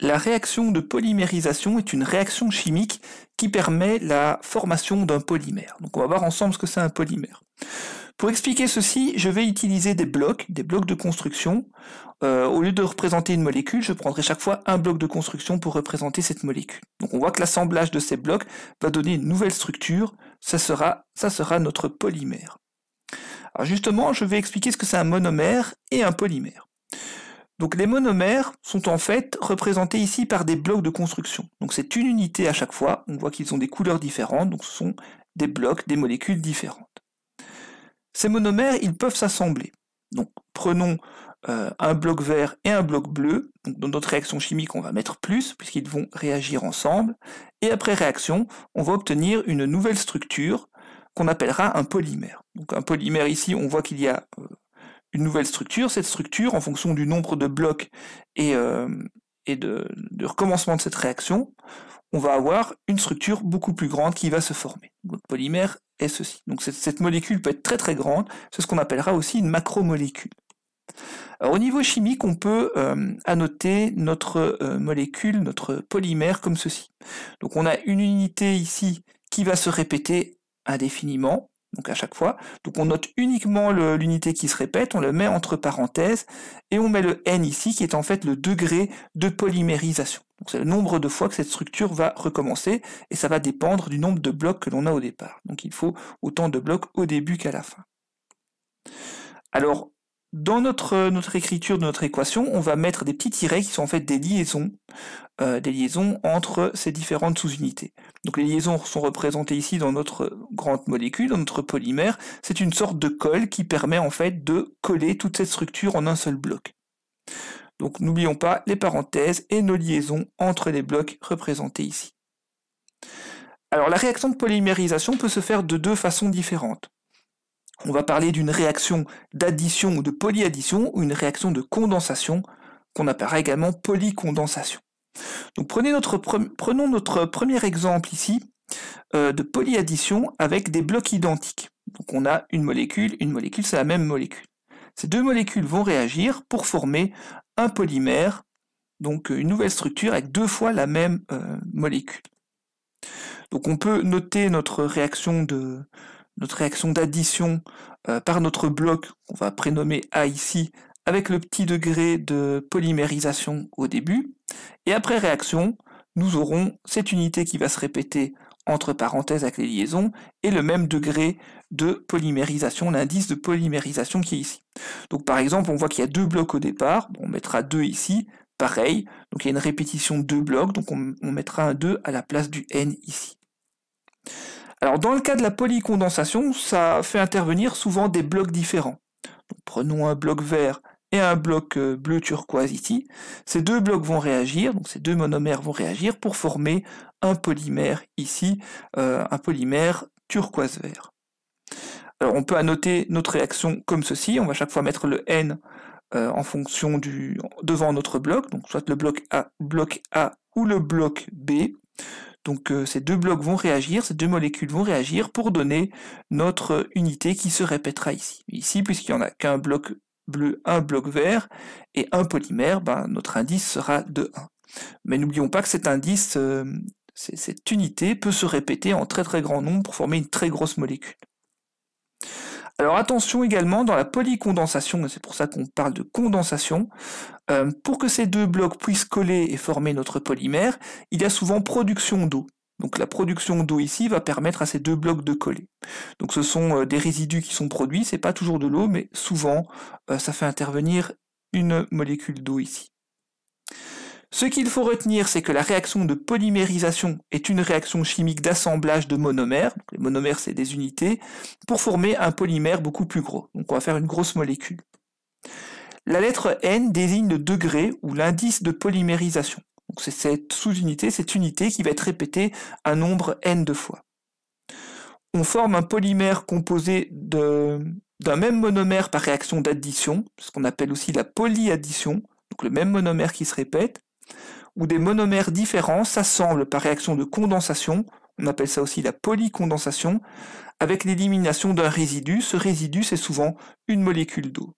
La réaction de polymérisation est une réaction chimique qui permet la formation d'un polymère. Donc on va voir ensemble ce que c'est un polymère. Pour expliquer ceci, je vais utiliser des blocs, des blocs de construction. Euh, au lieu de représenter une molécule, je prendrai chaque fois un bloc de construction pour représenter cette molécule. Donc on voit que l'assemblage de ces blocs va donner une nouvelle structure, ça sera, ça sera notre polymère. justement, je vais expliquer ce que c'est un monomère et un polymère. Donc les monomères sont en fait représentés ici par des blocs de construction. Donc c'est une unité à chaque fois, on voit qu'ils ont des couleurs différentes, donc ce sont des blocs, des molécules différentes. Ces monomères, ils peuvent s'assembler. Donc prenons euh, un bloc vert et un bloc bleu. dans notre réaction chimique, on va mettre plus, puisqu'ils vont réagir ensemble. Et après réaction, on va obtenir une nouvelle structure qu'on appellera un polymère. Donc un polymère ici, on voit qu'il y a euh, une nouvelle structure. Cette structure, en fonction du nombre de blocs et, euh, de, recommencement de cette réaction, on va avoir une structure beaucoup plus grande qui va se former. Notre polymère est ceci. Donc cette, molécule peut être très très grande, c'est ce qu'on appellera aussi une macromolécule. au niveau chimique, on peut euh, annoter notre euh, molécule, notre polymère comme ceci. Donc on a une unité ici qui va se répéter indéfiniment, donc à chaque fois. Donc on note uniquement l'unité qui se répète, on le met entre parenthèses, et on met le n ici, qui est en fait le degré de polymérisation. Donc c'est le nombre de fois que cette structure va recommencer, et ça va dépendre du nombre de blocs que l'on a au départ. Donc il faut autant de blocs au début qu'à la fin. Alors, dans notre, euh, notre écriture de notre équation, on va mettre des petits tirets qui sont en fait des liaisons, euh, des liaisons entre ces différentes sous-unités. Donc les liaisons sont représentées ici dans notre grande molécule, dans notre polymère. C'est une sorte de colle qui permet en fait de coller toute cette structure en un seul bloc. Donc n'oublions pas les parenthèses et nos liaisons entre les blocs représentés ici. Alors la réaction de polymérisation peut se faire de deux façons différentes. On va parler d'une réaction d'addition ou de polyaddition ou une réaction de condensation qu'on appellera également polycondensation. Donc prenez notre prenons notre premier exemple ici euh, de polyaddition avec des blocs identiques. Donc on a une molécule, une molécule, c'est la même molécule. Ces deux molécules vont réagir pour former un polymère, donc une nouvelle structure avec deux fois la même euh, molécule. Donc on peut noter notre réaction de, notre réaction d'addition euh, par notre bloc, qu'on va prénommer A ici, avec le petit degré de polymérisation au début. Et après réaction, nous aurons cette unité qui va se répéter entre parenthèses avec les liaisons, et le même degré de polymérisation, l'indice de polymérisation qui est ici. Donc par exemple, on voit qu'il y a deux blocs au départ, on mettra deux ici, pareil, donc il y a une répétition de deux blocs, donc on, on mettra un 2 à la place du n ici dans le cas de la polycondensation, ça fait intervenir souvent des blocs différents. prenons un bloc vert et un bloc euh, bleu turquoise ici. Ces deux blocs vont réagir, donc ces deux monomères vont réagir pour former un polymère ici, euh, un polymère turquoise vert. on peut annoter notre réaction comme ceci, on va chaque fois mettre le N euh, en fonction du devant notre bloc, donc soit le bloc A, bloc A ou le bloc B. Donc euh, ces deux blocs vont réagir, ces deux molécules vont réagir pour donner notre unité qui se répétera ici. Ici, puisqu'il n'y en a qu'un bloc bleu, un bloc vert et un polymère, ben, notre indice sera de 1. Mais n'oublions pas que cet indice, euh, cette unité peut se répéter en très très grand nombre pour former une très grosse molécule. Alors attention également dans la polycondensation, c'est pour ça qu'on parle de condensation, euh, pour que ces deux blocs puissent coller et former notre polymère, il y a souvent production d'eau. Donc la production d'eau ici va permettre à ces deux blocs de coller. Donc ce sont euh, des résidus qui sont produits, c'est pas toujours de l'eau, mais souvent euh, ça fait intervenir une molécule d'eau ici. Ce qu'il faut retenir, c'est que la réaction de polymérisation est une réaction chimique d'assemblage de monomères. Les monomères, c'est des unités, pour former un polymère beaucoup plus gros. Donc on va faire une grosse molécule. La lettre N désigne le degré ou l'indice de polymérisation. Donc c'est cette sous-unité, cette unité qui va être répétée un nombre N de fois. On forme un polymère composé d'un même monomère par réaction d'addition, ce qu'on appelle aussi la polyaddition, donc le même monomère qui se répète, où des monomères différents s'assemblent par réaction de condensation, on appelle ça aussi la polycondensation, avec l'élimination d'un résidu. Ce résidu, c'est souvent une molécule d'eau.